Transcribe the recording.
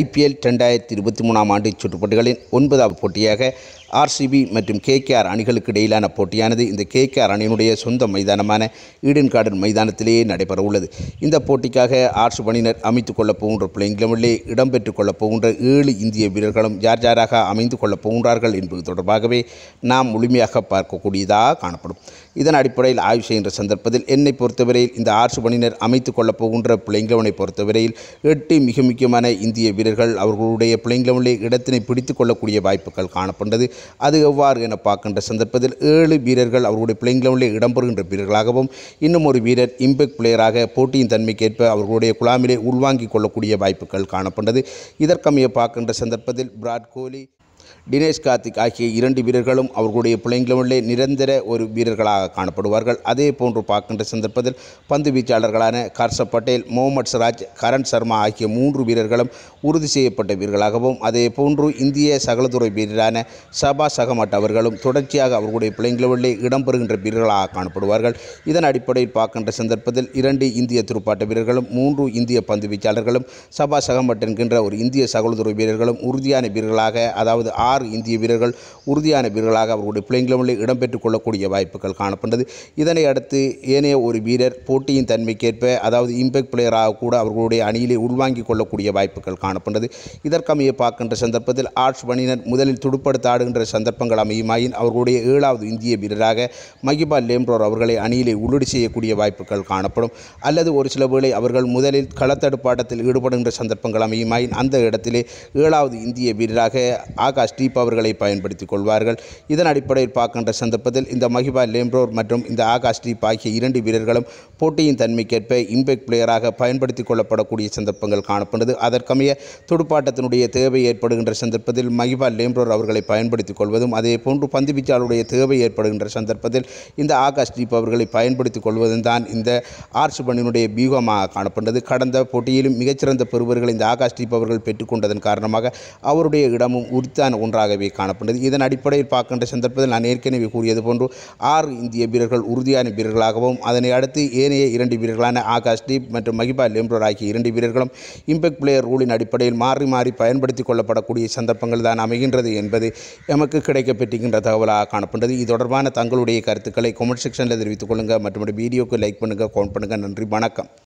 IPL ரெண்டாயிரத்தி இருபத்தி மூணாம் ஆண்டு சுற்றுப்போட்டிகளின் ஒன்பதாவது போட்டியாக ஆர்சிபி மற்றும் கேகேஆர் அணிகளுக்கு இடையிலான போட்டியானது இந்த கேகேஆர் அணியினுடைய சொந்த மைதானமான ஈடன் கார்டன் மைதானத்திலேயே நடைபெற உள்ளது இந்த போட்டிக்காக ஆர்சிப் பணியினர் அமைத்துக் கொள்ளப் போகின்ற பிள்ளைங்களே இடம்பெற்றுக் கொள்ளப் போகின்ற ஏழு இந்திய வீரர்களும் யார் யாராக அமைந்து கொள்ளப் போகின்றார்கள் என்பது தொடர்பாகவே நாம் முழுமையாக பார்க்கக்கூடியதாக காணப்படும் இதன் அடிப்படையில் ஆய்வு செய்கின்ற சந்தர்ப்பத்தில் என்னை பொறுத்தவரையில் இந்த ஆர்சிப் பணியினர் அமைத்துக் கொள்ளப் போகின்ற பிள்ளைங் பொறுத்தவரையில் எட்டு மிக முக்கியமான இந்திய வீரர்கள் அவர்களுடைய பிள்ளைங்களே இடத்தினை பிடித்து கொள்ளக்கூடிய வாய்ப்புகள் காணப்பட்டது அது எவ்வாறு என பார்க்கின்ற சந்தர்ப்பத்தில் ஏழு வீரர்கள் அவர்களுடைய பிள்ளைங்களே இடம்பெறுகின்ற வீரர்களாகவும் இன்னும் ஒரு வீரர் இம்பெக்ட் பிளேயராக போட்டியின் தன்மைக்கேற்ப அவர்களுடைய குழாமிலே உள்வாங்கிக் கொள்ளக்கூடிய வாய்ப்புகள் காணப்பட்டது இதற்கமைய பார்க்கின்ற சந்தர்ப்பத்தில் விராட் கோலி தினேஷ் கார்த்திக் ஆகிய இரண்டு வீரர்களும் அவர்களுடைய பிள்ளைங்களுள்ளே நிரந்தர ஒரு வீரர்களாக காணப்படுவார்கள் அதே போன்று பார்க்கின்ற சந்தர்ப்பத்தில் பந்து வீச்சாளர்களான கர்ஷப் பட்டேல் முகமது சராஜ் கரண் சர்மா ஆகிய மூன்று வீரர்களும் உறுதி செய்யப்பட்ட வீரர்களாகவும் அதே போன்று இந்திய சகலதுறை வீரரான சபா சகமட் அவர்களும் தொடர்ச்சியாக அவர்களுடைய பிள்ளைங்களே இடம்பெறுகின்ற வீரர்களாக காணப்படுவார்கள் இதன் அடிப்படையில் பார்க்கின்ற சந்தர்ப்பத்தில் இரண்டு இந்திய துருப்பாட்ட வீரர்களும் மூன்று இந்திய பந்து வீச்சாளர்களும் சபா சகமட் என்கின்ற ஒரு இந்திய சகலதுறை வீரர்களும் உறுதியான வீரர்களாக அதாவது ஆறு இந்திய வீரர்கள் உறுதியான வீரர்களாக அவர்களுடைய பிள்ளைங்களும் இடம்பெற்றுக் கொள்ளக்கூடிய வாய்ப்புகள் காணப்பட்டது இதனை அடுத்து ஏனைய ஒரு வீரர் போட்டியின் தன்மைக்கேற்ப அதாவது இம்பேக்ட் பிளேயராக கூட அவர்களுடைய அணியிலே உள்வாங்கிக் கொள்ளக்கூடிய வாய்ப்புகள் காணப்பட்டது இதற்கமைய பார்க்கின்ற சந்தர்ப்பத்தில் ஆர்ட்ஸ் பணியினர் முதலில் துடுப்படுத்த ஆடுகின்ற சந்தர்ப்பங்கள் அமையுமாயின் அவர்களுடைய ஏழாவது இந்திய வீரராக மகிபா லேம்ப்ரோர் அவர்களை அணியிலே உள்ளிடு செய்யக்கூடிய வாய்ப்புகள் காணப்படும் அல்லது ஒரு சில வேளை அவர்கள் முதலில் களத்தடுப்பாட்டத்தில் ஈடுபடுகின்ற சந்தர்ப்பங்கள் அமையுமாயின் அந்த இடத்திலே ஏழாவது இந்திய வீரராக ஆகா ஸ்டீப் அவர்களை பயன்படுத்திக் கொள்வார்கள் இதன் அடிப்படையில் பார்க்கின்ற சந்தர்ப்பத்தில் இந்த மஹிபா லேம்ப்ரோர் மற்றும் இந்த ஆகாஷ் ஸ்டீப் ஆகிய இரண்டு வீரர்களும் போட்டியின் தன்மைக்கேற்ப இம்பெக்ட் பிளேயராக பயன்படுத்திக் கொள்ளப்படக்கூடிய சந்தர்ப்பங்கள் காணப்படுது அதற்கமைய துடுப்பாட்டத்தினுடைய தேவை ஏற்படுகின்ற சந்தர்ப்பத்தில் மஹிபா லேம்ப்ரோர் அவர்களை பயன்படுத்திக் கொள்வதும் அதே போன்று வீச்சாளருடைய தேவை ஏற்படுகின்ற சந்தர்ப்பத்தில் இந்த ஆகாஷ் ஸ்டீப் அவர்களை பயன்படுத்திக் கொள்வதும் தான் இந்த ஆர்சுபனினுடைய வியூகமாக காணப்பட்டது கடந்த போட்டியிலும் மிகச்சிறந்த பெறுவர்கள் இந்த ஆகாஷ் தீப் அவர்கள் பெற்றுக்கொண்டதன் காரணமாக அவருடைய இடமும் உரித்தான் ஒன்றாகவே காணப்படுகிறது இதன் அடிப்படையில் பார்க்கின்ற சந்தர்ப்பத்தில் நான் ஏற்கனவே கூறியது போன்று ஆறு இந்திய வீரர்கள் உறுதியான வீரர்களாகவும் அதனை அடுத்து ஏனைய இரண்டு வீரர்களான ஆகாஷ் தீப் மற்றும் மகிபா லெம்ரோர் ஆகிய இரண்டு வீரர்களும் இம்பெக்ட் பிளேயர் ரூலின் அடிப்படையில் மாறி மாறி பயன்படுத்திக் கொள்ளப்படக்கூடிய சந்தர்ப்பங்கள் தான் அமைகின்றது என்பது எமக்கு கிடைக்கப்பட்டிருக்கின்ற தகவலாக காணப்படுகிறது இது தொடர்பான தங்களுடைய கருத்துக்களை கொமெண்ட் செக்ஷனில் தெரிவித்துக் கொள்ளுங்கள் மற்றும் வீடியோக்கு லைக் பண்ணுங்கள் கமெண்ட் பண்ணுங்கள் நன்றி வணக்கம்